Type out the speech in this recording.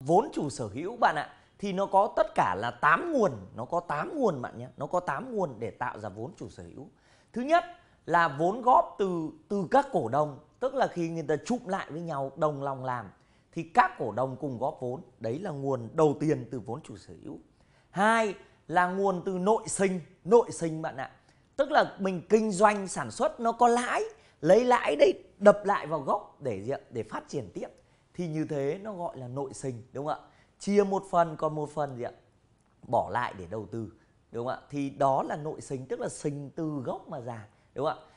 vốn chủ sở hữu bạn ạ thì nó có tất cả là 8 nguồn, nó có 8 nguồn bạn nhé, nó có 8 nguồn để tạo ra vốn chủ sở hữu. Thứ nhất là vốn góp từ từ các cổ đông, tức là khi người ta chụm lại với nhau đồng lòng làm thì các cổ đông cùng góp vốn, đấy là nguồn đầu tiên từ vốn chủ sở hữu. Hai là nguồn từ nội sinh, nội sinh bạn ạ. Tức là mình kinh doanh sản xuất nó có lãi, lấy lãi đấy đập lại vào gốc để để phát triển tiếp thì như thế nó gọi là nội sinh đúng không ạ chia một phần còn một phần gì ạ bỏ lại để đầu tư đúng không ạ thì đó là nội sinh tức là sinh từ gốc mà ra đúng không ạ